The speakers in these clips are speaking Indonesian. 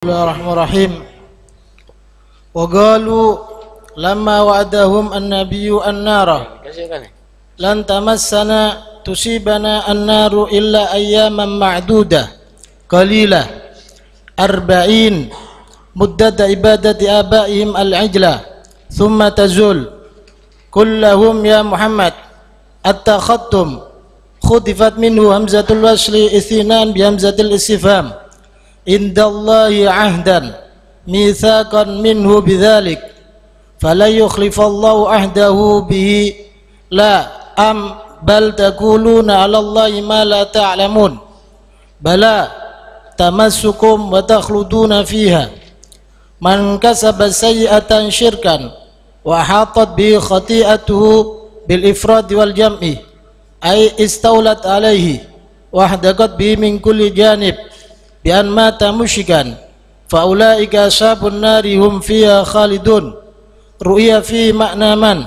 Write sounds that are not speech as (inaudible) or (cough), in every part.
بسم الله الرحمن الرحيم وقالوا لما وعدهم النبي النار لن تمسنا تصيبنا النار إلا أياما معدودة قليلة أربعين مدة عبادة آبائهم العجلة ثم تزول قل لهم يا محمد اتخذتم خطفت منه همزة الوصل اثنان بهمزة الاستفهام عند الله عهدا ميثاقا منه بذلك فلا يخلف الله عهده به لا أم بل تقولون على الله ما لا تعلمون بلى تمسكم وتخلدون فيها من كسب سيئة شركا وأحاطت به خطيئته بالإفراد والجمع أي استولت عليه وأحدقت به من كل جانب Bian mata musyikan fa ulaika ashabun nari hum fiha khalidun ru'ya fi ma'na man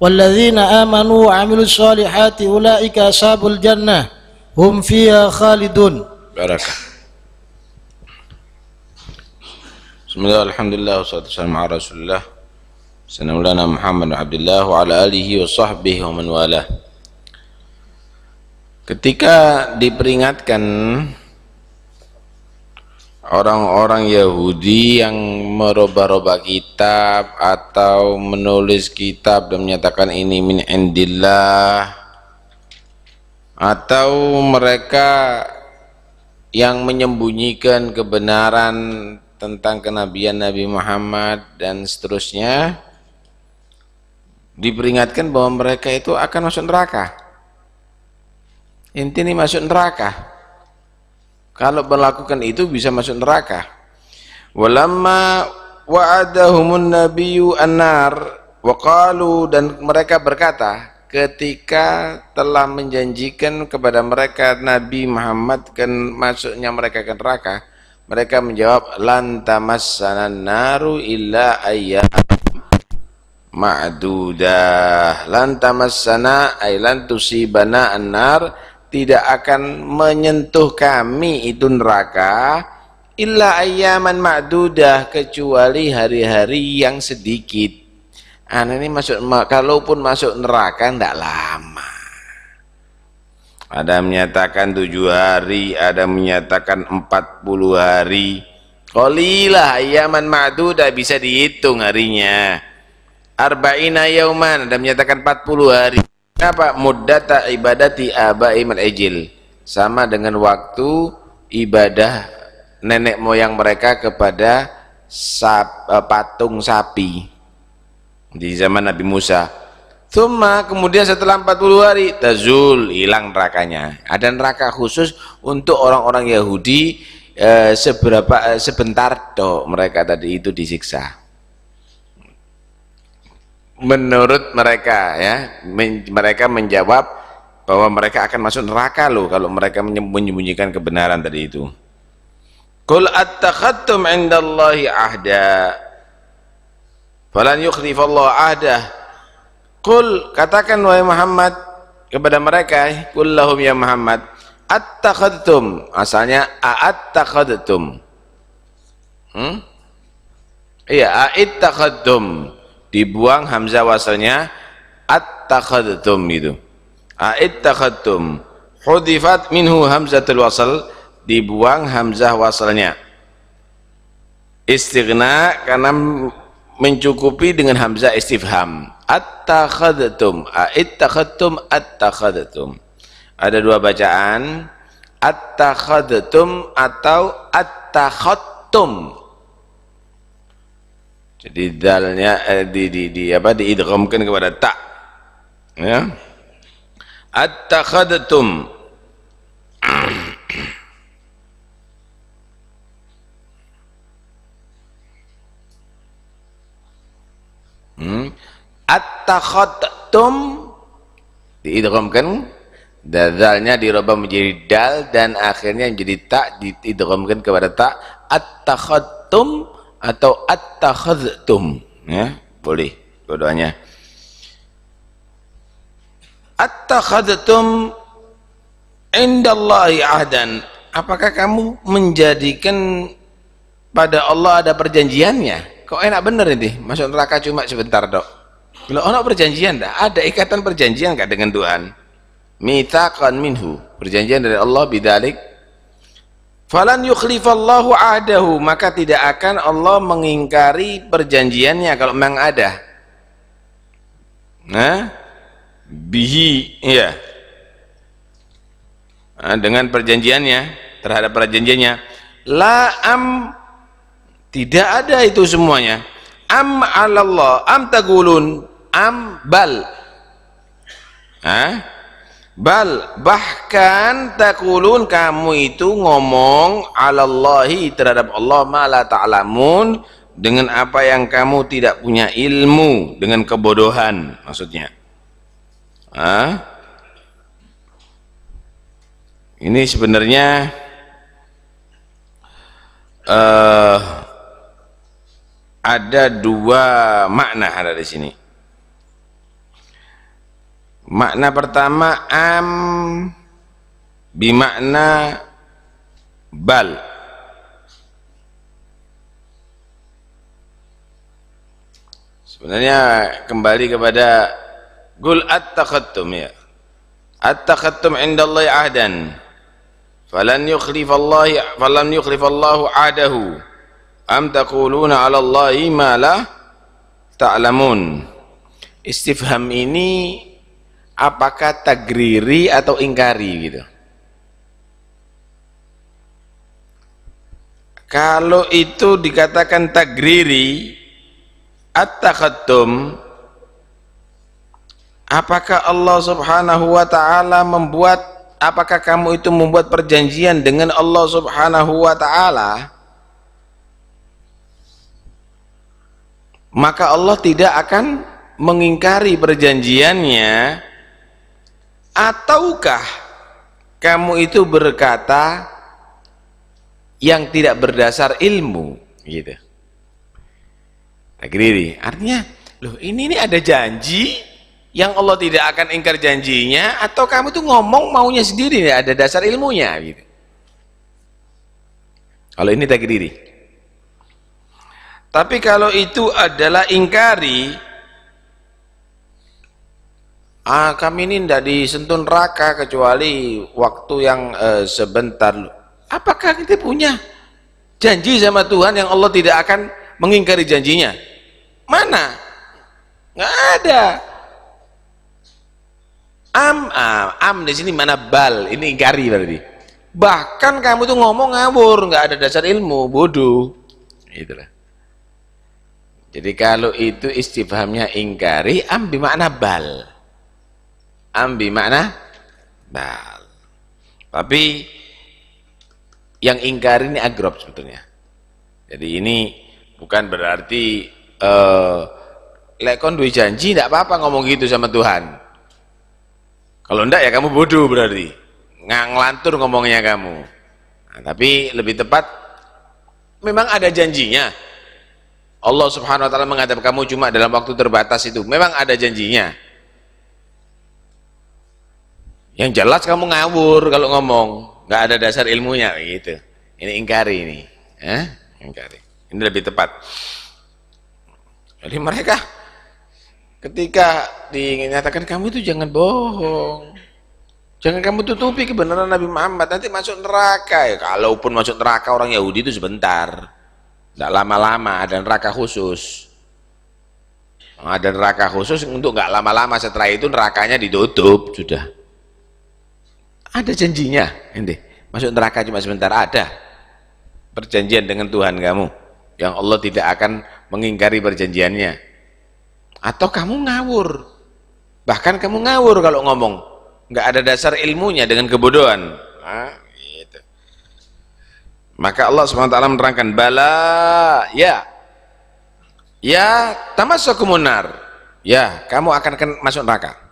walladzina amanu wa amilus solihati ulaika ashabul jannah hum fiha khalidun barakah Bismillah, alhamdulillah, wassalatu wassalamu ala rasulillah Sayyidina Muhammad Abdullah wa ala alihi wa sahbihi wa man wala Ketika diperingatkan orang-orang Yahudi yang merubah-rubah kitab atau menulis kitab dan menyatakan ini min indillah atau mereka yang menyembunyikan kebenaran tentang kenabian Nabi Muhammad dan seterusnya diperingatkan bahwa mereka itu akan masuk neraka inti ini masuk neraka kalau melakukan itu bisa masuk neraka. Walamma wa'adahumun nabiyyu annar waqalu dan mereka berkata ketika telah menjanjikan kepada mereka Nabi Muhammad kan masuknya mereka ke neraka mereka menjawab lan tamassana naru illa ayyam ma'dudah lan tamassana ay lan tusibana annar tidak akan menyentuh kami itu neraka illa ayyaman ma'dudah kecuali hari-hari yang sedikit Ana ini masuk kalaupun masuk neraka tidak lama ada menyatakan tujuh hari ada menyatakan empat puluh hari qalilah ayyaman ma'dudah bisa dihitung harinya arba'ina yauman ada menyatakan empat puluh hari Kenapa muddata ibadati abai ejil sama dengan waktu ibadah nenek moyang mereka kepada sap, eh, patung sapi di zaman Nabi Musa. Thumma kemudian setelah 40 hari tazul hilang nerakanya. Ada neraka khusus untuk orang-orang Yahudi eh, seberapa eh, sebentar toh mereka tadi itu disiksa menurut mereka ya men mereka menjawab bahwa mereka akan masuk neraka loh kalau mereka menyembunyikan kebenaran tadi itu Qul attakhadtum indallahi ahda falan yukhlifallahu ahda kul katakan wahai Muhammad kepada mereka kul lahum ya Muhammad attakhattum asalnya attakhadtum hmm? iya attakhadtum dibuang hamzah wasalnya attakhadtum itu a'ittakhadtum hudifat minhu hamzatul wasal dibuang hamzah wasalnya istighna karena mencukupi dengan hamzah istifham attakhadtum a'ittakhadtum attakhadtum ada dua bacaan attakhadtum atau attakhadtum jadi dalnya eh, di, di, di apa diidghamkan kepada tak, ya attakhadtum hmm? attakhadtum diidghamkan dalnya diroba menjadi dal dan akhirnya menjadi tak diidghamkan kepada tak attakhadtum atau attakhadhtum ya boleh doanya duanya attakhadhtum indallahi ahdan apakah kamu menjadikan pada Allah ada perjanjiannya kok enak bener ini masuk neraka cuma sebentar dok kalau ada perjanjian dah ada ikatan perjanjian gak dengan Tuhan mitaqan minhu perjanjian dari Allah bidalik Falan yukhlifallahu ahdahu, maka tidak akan Allah mengingkari perjanjiannya kalau memang ada. Nah, bihi, ya. Nah, dengan perjanjiannya, terhadap perjanjiannya. La am, tidak ada itu semuanya. Am alallah, am tagulun, am bal. Nah, Bal bahkan takulun kamu itu ngomong alallahi terhadap Allah malah ta'lamun dengan apa yang kamu tidak punya ilmu dengan kebodohan maksudnya. Hah? Ini sebenarnya uh, ada dua makna ada di sini Makna pertama am bimakna bal Sebenarnya kembali kepada gul at ya. At-takhattum indallahi ahdan falan yukhlifallahi falan yukhlifallahu ahdahu am taquluna 'ala Allahi ma la ta'lamun. Istifham ini apakah tagriri atau ingkari gitu kalau itu dikatakan tagriri at-takhattum apakah Allah subhanahu wa ta'ala membuat apakah kamu itu membuat perjanjian dengan Allah subhanahu wa ta'ala maka Allah tidak akan mengingkari perjanjiannya ataukah kamu itu berkata yang tidak berdasar ilmu gitu takdiri artinya loh ini ini ada janji yang Allah tidak akan ingkar janjinya atau kamu tuh ngomong maunya sendiri ya ada dasar ilmunya gitu kalau ini takdiri tapi kalau itu adalah ingkari Ah, kami ini tidak disentuh neraka kecuali waktu yang eh, sebentar. Apakah kita punya janji sama Tuhan yang Allah tidak akan mengingkari janjinya? Mana? Nggak ada. Am, am, ah, am di sini mana bal? Ini ingkari berarti. Bahkan kamu tuh ngomong ngawur, nggak ada dasar ilmu, bodoh. Itulah. Jadi kalau itu istifhamnya ingkari, am bimakna bal Ambi makna, bal. Tapi yang ingkar ini agrob sebetulnya. Jadi ini bukan berarti uh, eh, lekon duit janji tidak apa-apa ngomong gitu sama Tuhan. Kalau tidak ya kamu bodoh berarti. Nganglantur ngomongnya kamu. Nah, tapi lebih tepat memang ada janjinya. Allah Subhanahu wa taala menghadap kamu cuma dalam waktu terbatas itu. Memang ada janjinya yang jelas kamu ngawur kalau ngomong nggak ada dasar ilmunya gitu ini ingkari ini eh? ingkari ini lebih tepat jadi mereka ketika dinyatakan kamu itu jangan bohong jangan kamu tutupi kebenaran Nabi Muhammad nanti masuk neraka ya kalaupun masuk neraka orang Yahudi itu sebentar tidak lama-lama ada neraka khusus ada neraka khusus untuk nggak lama-lama setelah itu nerakanya ditutup sudah ada janjinya, ini. Masuk neraka cuma sebentar ada. Perjanjian dengan Tuhan kamu yang Allah tidak akan mengingkari perjanjiannya. Atau kamu ngawur. Bahkan kamu ngawur kalau ngomong. nggak ada dasar ilmunya dengan kebodohan. Nah, gitu. Maka Allah SWT menerangkan bala ya. Ya, tamasukumunar Ya, kamu akan masuk neraka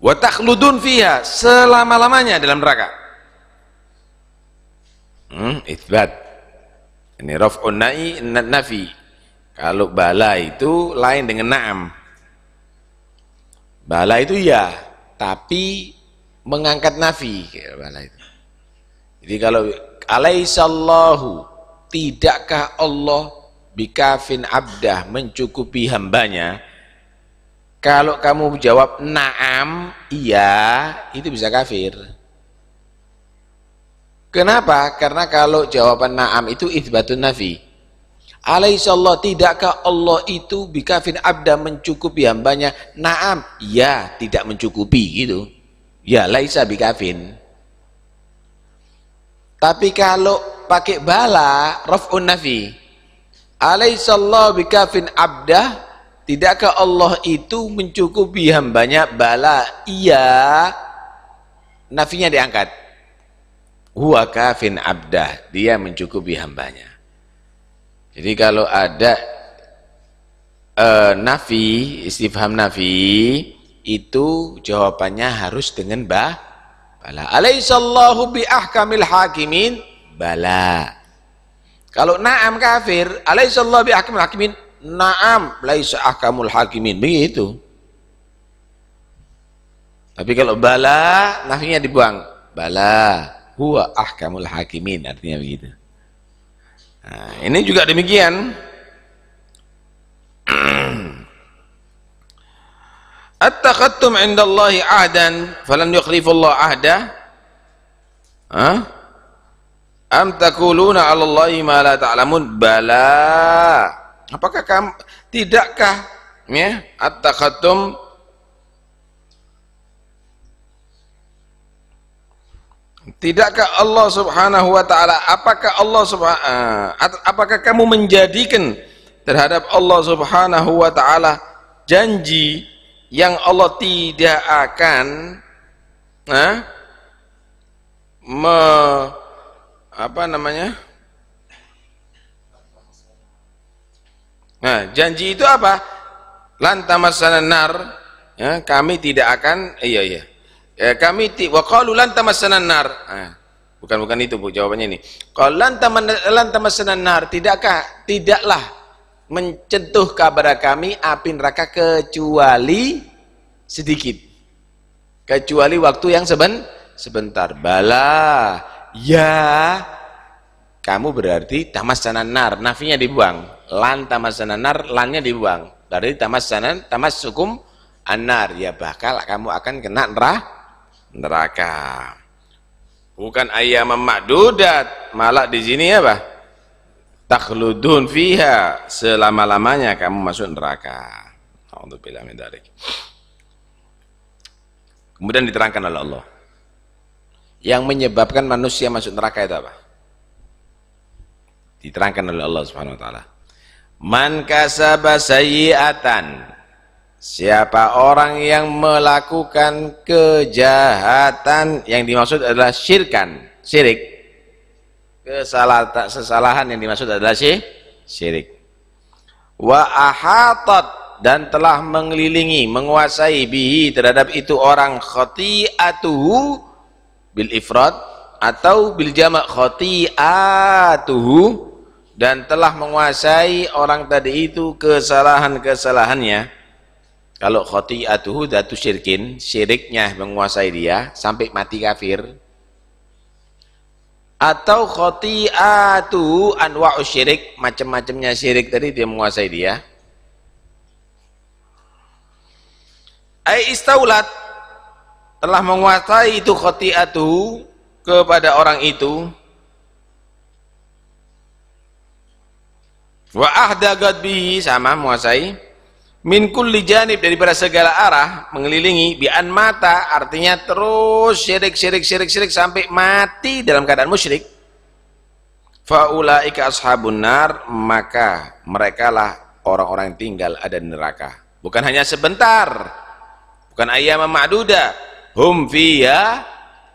wa takhludun fiha selama-lamanya dalam neraka hmm, itbat. ini raf'un na'i nafi kalau bala itu lain dengan na'am bala itu ya tapi mengangkat nafi bala itu jadi kalau alaisallahu tidakkah Allah bikafin abdah mencukupi hambanya kalau kamu jawab naam, iya, itu bisa kafir. Kenapa? Karena kalau jawaban naam itu itsbatun nafi. Alaihissallah tidakkah Allah itu bikafin abda mencukupi hambanya? Naam, iya tidak mencukupi gitu. Ya laisa bikafin. Tapi kalau pakai bala raf'un nafi. Alaihissallah bikafin abda. Tidakkah Allah itu mencukupi hambanya bala? Iya. Nafinya diangkat. Huwa kafin abdah. Dia mencukupi hambanya. Jadi kalau ada uh, nafi, istifham nafi, itu jawabannya harus dengan bah, bala. Alaihissallahu bi ahkamil hakimin. Bala. Kalau na'am kafir, alaihissallahu bi ahkamil hakimin. Naam laisa ahkamul hakimin begitu. Tapi kalau bala nafinya dibuang. Bala huwa ahkamul hakimin artinya begitu. Nah, ini juga demikian. (clears throat) At-taqattum 'inda Allahi 'ahdan falan yukhlifu Allah 'ahda? Hah? Am taquluna 'ala Allahi ma la ta'lamun? Bala Apakah kamu tidakkah ya at Tidakkah Allah Subhanahu wa taala apakah Allah Subhanahu eh, apakah kamu menjadikan terhadap Allah Subhanahu wa taala janji yang Allah tidak akan nah, me, apa namanya? Nah, janji itu apa? Lantamasana nar, ya, kami tidak akan eh, iya iya. Ya, kami ti wa qalu lantamasana nar. Nah, bukan bukan itu Bu jawabannya ini. Kalau lantaman lantamasana nar, tidakkah tidaklah mencentuh kabar kami api neraka kecuali sedikit. Kecuali waktu yang seben sebentar. Bala ya kamu berarti tamasana nar, nafinya dibuang lan tamasana nar lannya dibuang dari tamasana sukum anar ya bakal kamu akan kena nerah, neraka bukan ayam makdudat malah di sini ya bah takhludun fiha selama-lamanya kamu masuk neraka Alhamdulillah mindarik kemudian diterangkan oleh Allah yang menyebabkan manusia masuk neraka itu apa? diterangkan oleh Allah Subhanahu wa taala. Man kasaba sayyi'atan Siapa orang yang melakukan kejahatan yang dimaksud adalah syirkan, syirik. Kesalahan, kesalahan yang dimaksud adalah syirik. Wa ahatat dan telah mengelilingi, menguasai bihi terhadap itu orang khati'atuhu bil ifrat atau bil jamak khati'atuhu dan telah menguasai orang tadi itu kesalahan-kesalahannya kalau atuh datu syirkin syiriknya menguasai dia sampai mati kafir atau atuh anwa'u syirik macam-macamnya syirik tadi dia menguasai dia ay istaulat telah menguasai itu atuh kepada orang itu wa ahdagat bihi sama menguasai min kulli janib daripada segala arah mengelilingi bi'an mata artinya terus syirik syirik syirik syirik sampai mati dalam keadaan musyrik faulaika ashabun nar maka merekalah orang-orang yang tinggal ada di neraka bukan hanya sebentar bukan ayam ma'duda hum fiya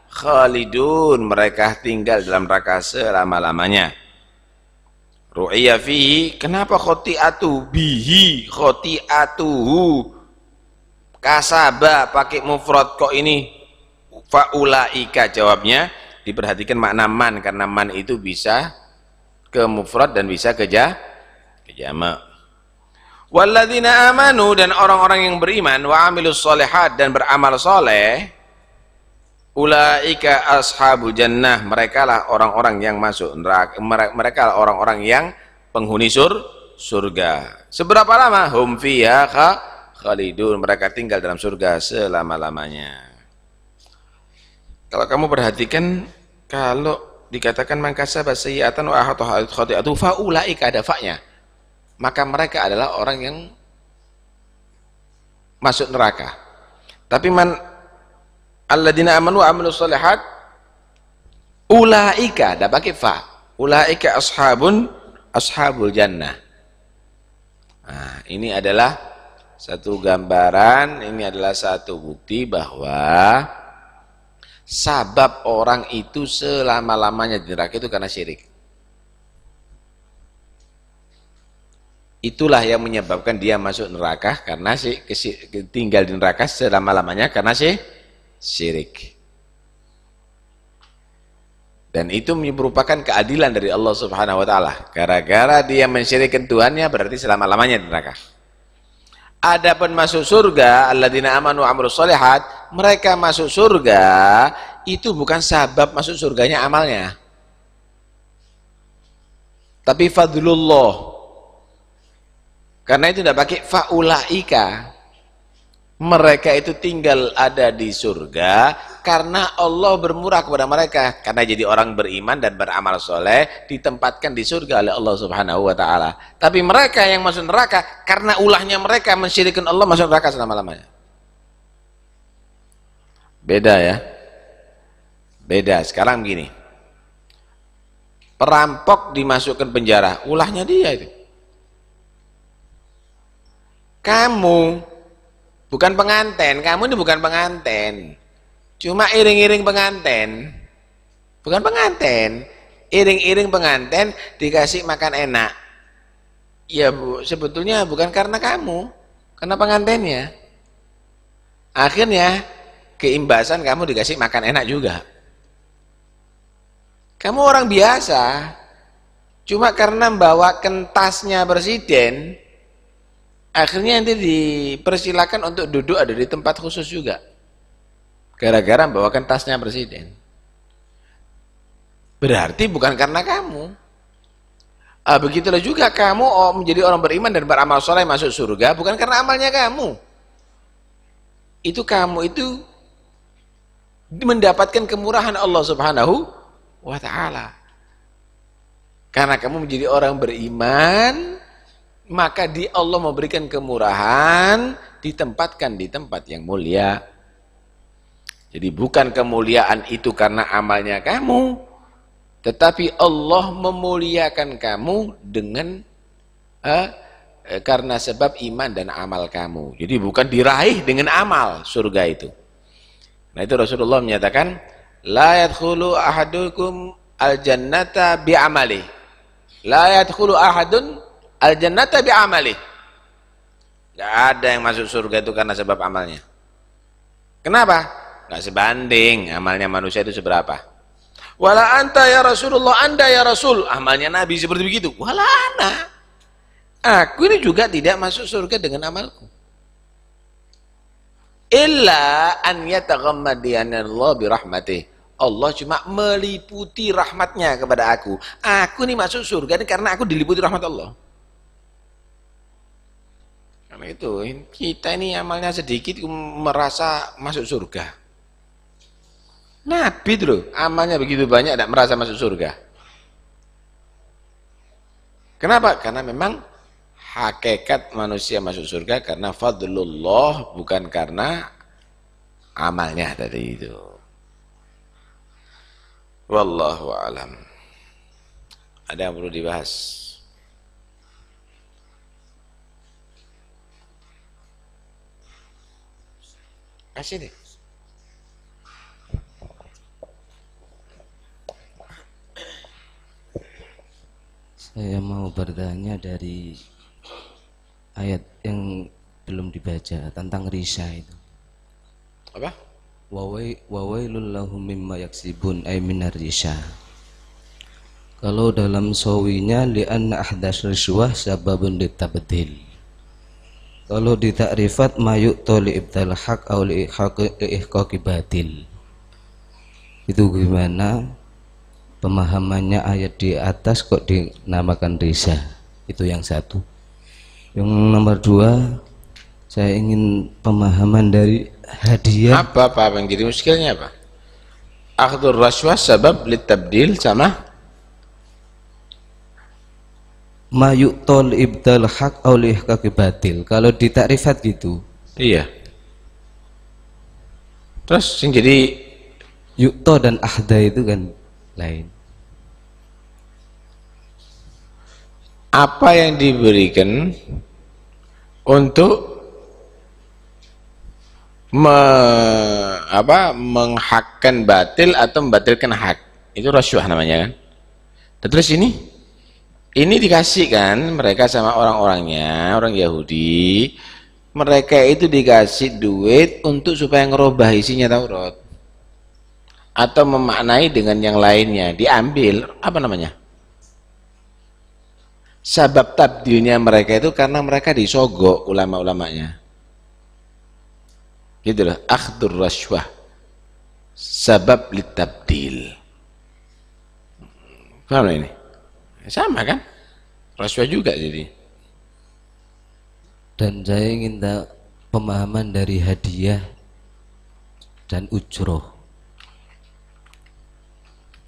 khalidun mereka tinggal dalam neraka selama-lamanya Ru'iyya fihi, kenapa khoti'atu bihi khoti'atuhu kasaba pakai mufrad kok ini faulaika jawabnya diperhatikan makna man karena man itu bisa ke mufrad dan bisa ke ja ke walladzina amanu dan orang-orang yang beriman wa amilus dan beramal soleh Ulaika ashabu jannah, mereka lah orang-orang yang masuk neraka, mereka lah orang-orang yang penghuni sur surga. Seberapa lama? Hum fiha khalidun, mereka tinggal dalam surga selama-lamanya. Kalau kamu perhatikan kalau dikatakan mangkasa basiyatan wa ahataha khati'atu fa ulaika ada fa-nya Maka mereka adalah orang yang masuk neraka. Tapi man alladzina amanu amilus solihat ulaika dah pakai fa ulaika ashabun ashabul jannah nah, ini adalah satu gambaran ini adalah satu bukti bahwa sabab orang itu selama-lamanya di neraka itu karena syirik itulah yang menyebabkan dia masuk neraka karena si tinggal di neraka selama-lamanya karena si syirik. Dan itu merupakan keadilan dari Allah Subhanahu wa taala. Gara-gara dia mensyirikkan Tuhannya berarti selama-lamanya di neraka. Adapun masuk surga, alladzina amanu amrus mereka masuk surga itu bukan sebab masuk surganya amalnya. Tapi fadlullah. Karena itu tidak pakai faulaika mereka itu tinggal ada di surga karena Allah bermurah kepada mereka karena jadi orang beriman dan beramal soleh ditempatkan di surga oleh Allah subhanahu wa ta'ala tapi mereka yang masuk neraka karena ulahnya mereka mensyirikan Allah masuk neraka selama-lamanya beda ya beda sekarang begini perampok dimasukkan penjara ulahnya dia itu kamu Bukan penganten, kamu ini bukan penganten. Cuma iring-iring penganten. Bukan penganten. Iring-iring penganten dikasih makan enak. Ya bu, sebetulnya bukan karena kamu. Karena pengantennya. Akhirnya, keimbasan kamu dikasih makan enak juga. Kamu orang biasa, cuma karena bawa kentasnya presiden, akhirnya nanti dipersilakan untuk duduk ada di tempat khusus juga gara-gara membawakan tasnya presiden berarti bukan karena kamu ah, begitulah juga kamu oh, menjadi orang beriman dan beramal soleh masuk surga bukan karena amalnya kamu itu kamu itu mendapatkan kemurahan Allah subhanahu wa ta'ala karena kamu menjadi orang beriman maka di Allah memberikan kemurahan ditempatkan di tempat yang mulia. Jadi bukan kemuliaan itu karena amalnya kamu, tetapi Allah memuliakan kamu dengan eh, eh karena sebab iman dan amal kamu. Jadi bukan diraih dengan amal surga itu. Nah itu Rasulullah menyatakan, la yadkhulu ahadukum al jannata bi amali. La yadkhulu ahadun al jannata bi amali nggak ada yang masuk surga itu karena sebab amalnya kenapa nggak sebanding amalnya manusia itu seberapa wala anta ya rasulullah anda ya rasul amalnya nabi seperti begitu wala ana aku ini juga tidak masuk surga dengan amalku illa an yataghammadiyallahu bi rahmati. Allah cuma meliputi rahmatnya kepada aku. Aku ini masuk surga ini karena aku diliputi rahmat Allah itu kita ini amalnya sedikit um, merasa masuk surga Nabi itu amalnya begitu banyak tidak merasa masuk surga kenapa? karena memang hakikat manusia masuk surga karena fadlullah bukan karena amalnya tadi itu wallahu alam ada yang perlu dibahas Kasih deh. Saya mau bertanya dari ayat yang belum dibaca tentang risa itu. Apa? Wawailul lahum mimma yaksibun ay minar risa. Kalau dalam sawinya anna ahdas riswah sababun litabdil kalau di takrifat mayuk toli ibtal hak au li ihqaqi batil itu gimana pemahamannya ayat di atas kok dinamakan risa itu yang satu yang nomor dua saya ingin pemahaman dari hadiah apa apa bang jadi muskilnya apa akhdur rasuah sebab litabdil sama mayuktol ibdal hak oleh kaki batil kalau ditakrifat gitu iya terus yang jadi yukto dan ahda itu kan lain apa yang diberikan untuk me, apa, menghakkan batil atau membatalkan hak itu rasuah namanya kan nah, terus ini ini dikasih kan mereka sama orang-orangnya orang Yahudi mereka itu dikasih duit untuk supaya ngerubah isinya Taurat atau memaknai dengan yang lainnya diambil apa namanya sabab tabdilnya mereka itu karena mereka disogok ulama-ulamanya gitu loh akhdur rasuah sabab litabdil paham ini sama kan? Rasuah juga jadi. Dan saya ingin tak pemahaman dari hadiah dan ujroh.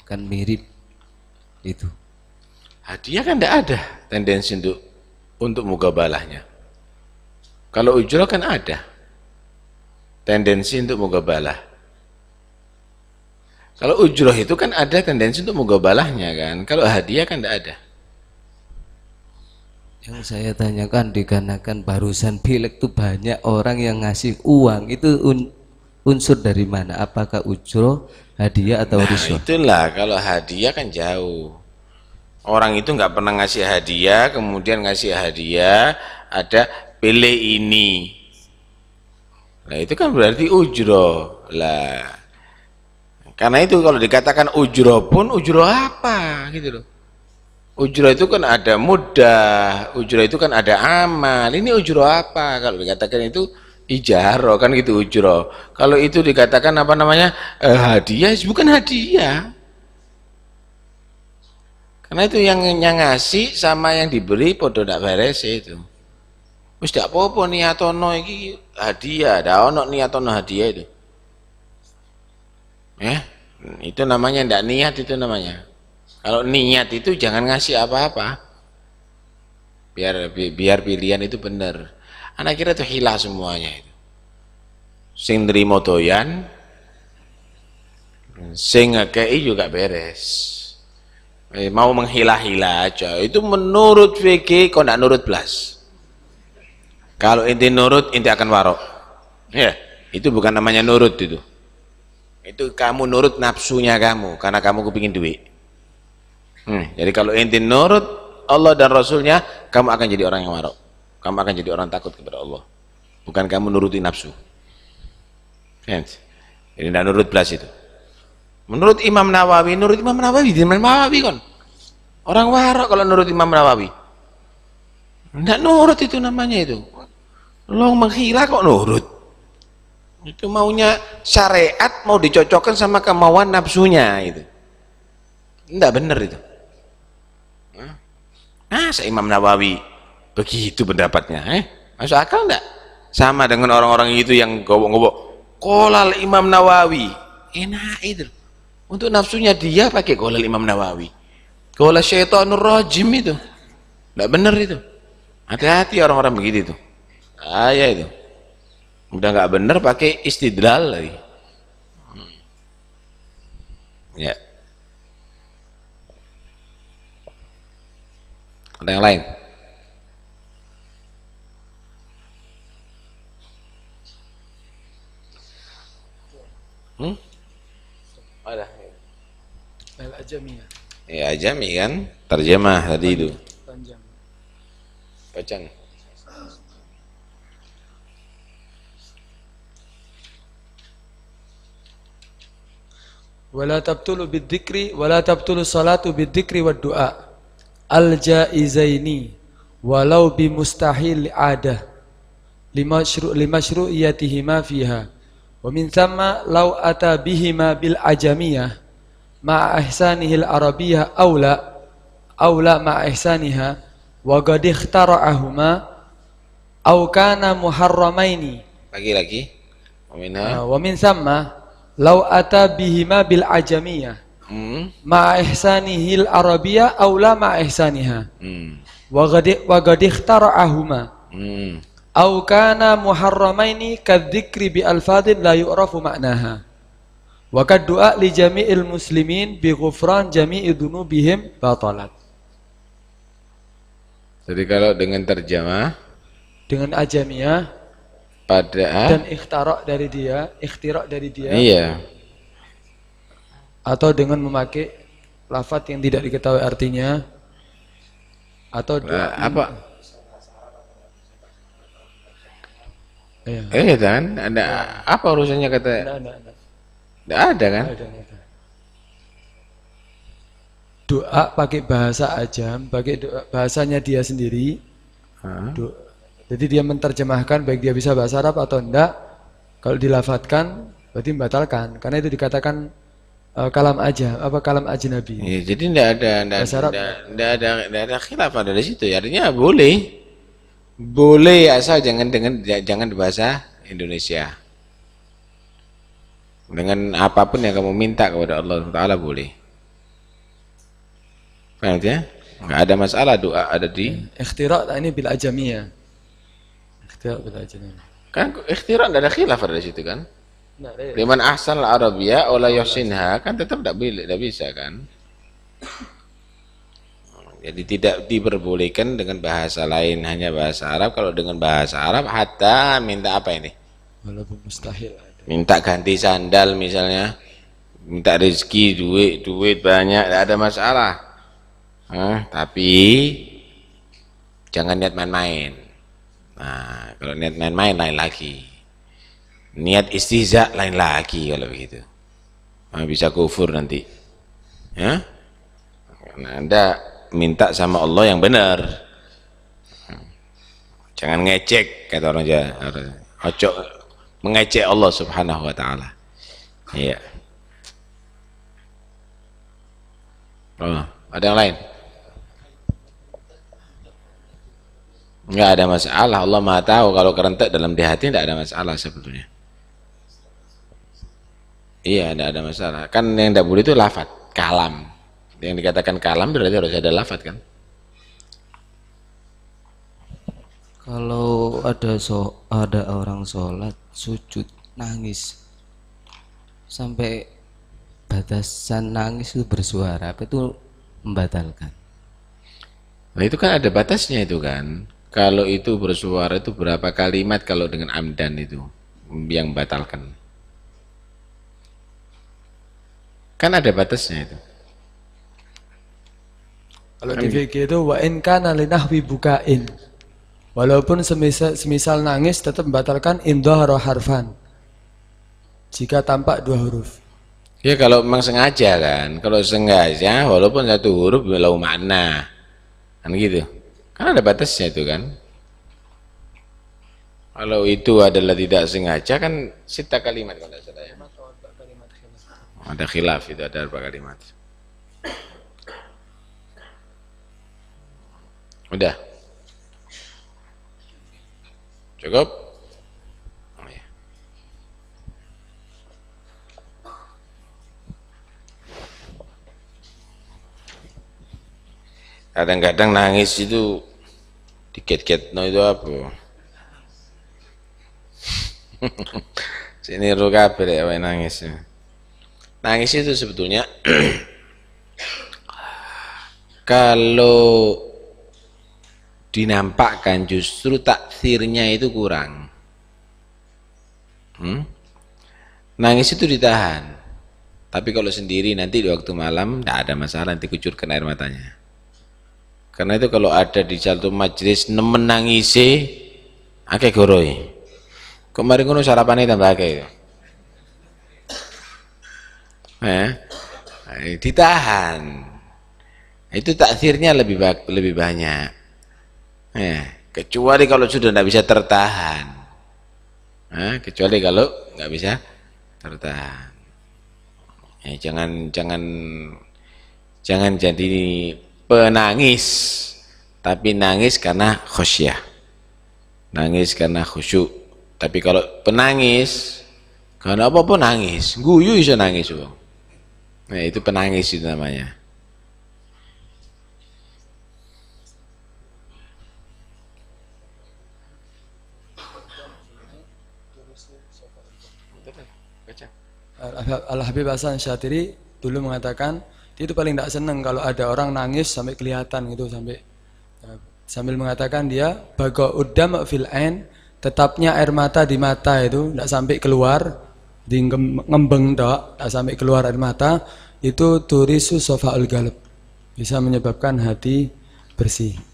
Kan mirip itu. Hadiah kan tidak ada tendensi untuk untuk mugabalahnya. Kalau ujroh kan ada tendensi untuk mugabalah. Kalau ujroh itu kan ada tendensi untuk mugobalahnya kan. Kalau hadiah kan tidak ada. Yang saya tanyakan dikarenakan barusan pilek tuh banyak orang yang ngasih uang itu un unsur dari mana? Apakah ujroh, hadiah atau nah, Itulah kalau hadiah kan jauh. Orang itu nggak pernah ngasih hadiah, kemudian ngasih hadiah ada pilih ini. Nah itu kan berarti ujroh lah karena itu kalau dikatakan ujro pun ujro apa gitu loh. Ujro itu kan ada mudah, ujro itu kan ada amal. Ini ujro apa? Kalau dikatakan itu ijaro kan gitu ujro. Kalau itu dikatakan apa namanya eh, hadiah, ya bukan hadiah. Karena itu yang, yang ngasih sama yang diberi podo tidak beres itu. Wis ndak apa-apa niatono iki hadiah, ada ono niatono hadiah itu. Eh? Hmm, itu namanya tidak niat itu namanya kalau niat itu jangan ngasih apa-apa biar biar pilihan itu benar anak kira tuh hilah semuanya itu sing nerima doyan sing juga beres eh, mau menghilah-hilah aja itu menurut VG kok tidak nurut belas kalau inti nurut inti akan warok ya itu bukan namanya nurut itu itu kamu nurut nafsunya kamu karena kamu kepingin duit hmm, jadi kalau ente nurut Allah dan Rasulnya kamu akan jadi orang yang warok kamu akan jadi orang takut kepada Allah bukan kamu nuruti nafsu fans ini tidak nurut belas itu menurut Imam Nawawi nurut Imam Nawawi di Imam Nawawi kan orang warok kalau nurut Imam Nawawi tidak nurut itu namanya itu lo menghilang kok nurut itu maunya syariat mau dicocokkan sama kemauan nafsunya itu tidak benar itu Nah, seimam Imam Nawawi begitu pendapatnya eh masuk akal enggak sama dengan orang-orang itu yang gobok-gobok kolal Imam Nawawi enak itu untuk nafsunya dia pakai kolal Imam Nawawi kolal syaitanur rajim itu tidak benar itu hati-hati orang-orang begitu itu ayah itu udah nggak bener pakai istidlal lagi ya ada yang lain hmm? ada al ajami ya? ya ajami kan terjemah tadi itu panjang Wala tabtulu bidzikri wala tabtulu salatu bidzikri wa du'a. Al jaizaini walau bi mustahil adah lima syru lima syru'iyatihima fiha. Wa min thamma law ata bihima bil ajamiyah ma ihsanihil arabiyah aula aula ma ihsaniha wa qad ikhtara'ahuma aw kana muharramaini. Lagi lagi. Wa min thamma Lau ata bihima bil ajamiyah. Hmm. Ma ihsanihil arabiyah aula ma ihsaniha. Hmm. Wa gadi wa gadi Hmm. Au kana muharramaini kadzikri bi alfadin la yu'rafu ma'naha. Wa kad li jami'il muslimin bi ghufran jami'i dhunubihim batalat. Jadi kalau dengan terjemah dengan ajamiyah pada dan ikhtarok dari dia, ikhtirok dari dia. Iya. Atau dengan memakai lafat yang tidak diketahui artinya atau nah, apa? Iya. Eh kan, ada apa urusannya kata? Tidak ada, ada. ada kan? Ada, ada. Doa pakai bahasa ajam, pakai doa, bahasanya dia sendiri. Doa, jadi dia menterjemahkan baik dia bisa bahasa Arab atau enggak. Kalau dilafatkan berarti membatalkan karena itu dikatakan uh, kalam aja apa kalam ajnabi. Ya, jadi enggak ada enggak, enggak, enggak ada enggak ada khilaf ada di situ. Artinya boleh. Boleh asal jangan dengan jangan di bahasa Indonesia. Dengan apapun yang kamu minta kepada Allah Taala boleh. Paham ya? Enggak ada masalah doa ada di ikhtira ini bil ajamiyah ikhtiar kita ajnabi. Kan ikhtiar tidak ada khilaf dari situ kan? Liman ahsan al-arabiyah ola yosinha kan tetap tidak bisa kan? Jadi tidak diperbolehkan dengan bahasa lain hanya bahasa Arab. Kalau dengan bahasa Arab hatta minta apa ini? Walaupun mustahil. Minta ganti sandal misalnya, minta rezeki duit duit banyak tidak ada masalah. Hah, tapi jangan lihat main-main. Nah, kalau niat main-main lain lagi. Niat istihza lain lagi kalau begitu. Nah, bisa kufur nanti. Ya? Karena Anda minta sama Allah yang benar. Jangan ngecek kata orang Jawa. Ojo mengecek Allah Subhanahu wa taala. Iya. Oh, ada yang lain? nggak ada masalah Allah maha tahu kalau kerentek dalam di hati tidak ada masalah sebetulnya iya tidak ada masalah kan yang tidak boleh itu lafat kalam yang dikatakan kalam berarti harus ada lafat kan kalau ada so ada orang sholat sujud nangis sampai batasan nangis itu bersuara apa itu membatalkan nah itu kan ada batasnya itu kan kalau itu bersuara itu berapa kalimat kalau dengan amdan itu yang batalkan? Kan ada batasnya itu. Kalau di VG itu wa in kana linahwi bukain. Walaupun semisal, semisal nangis tetap batalkan indhara harfan. Jika tampak dua huruf. Ya kalau memang sengaja kan. Kalau sengaja walaupun satu huruf belum ya makna. Kan gitu. Kan ada batasnya itu kan. Kalau itu adalah tidak sengaja kan sita kalimat kalau salah ya. Ada khilaf itu ada berapa kalimat. Udah. Cukup? Oh, iya. Kadang-kadang nangis itu Diket-ket no itu apa? Sini ro kabeh ya nangis. Nangis itu sebetulnya (clears throat) kalau dinampakkan justru takdirnya itu kurang. Hmm? Nangis itu ditahan. Tapi kalau sendiri nanti di waktu malam tidak ada masalah nanti kucurkan air matanya karena itu kalau ada di satu majelis nemenangi si akeh goroi kemarin kuno sarapan itu tambah akeh itu eh, eh, ditahan itu takdirnya lebih ba lebih banyak eh, kecuali kalau sudah tidak bisa tertahan eh, kecuali kalau nggak bisa tertahan eh, jangan jangan jangan jadi penangis tapi nangis karena khosyah nangis karena khusyuk tapi kalau penangis karena apa pun nangis guyu bisa nangis bang. nah itu penangis itu namanya Al-Habib Hasan Syatiri dulu mengatakan dia itu paling tidak seneng kalau ada orang nangis sampai kelihatan gitu sampai ya, sambil mengatakan dia bago udam fil ain tetapnya air mata di mata itu tidak sampai keluar di ngembeng dok tidak sampai keluar air mata itu turisu sofa al galib bisa menyebabkan hati bersih.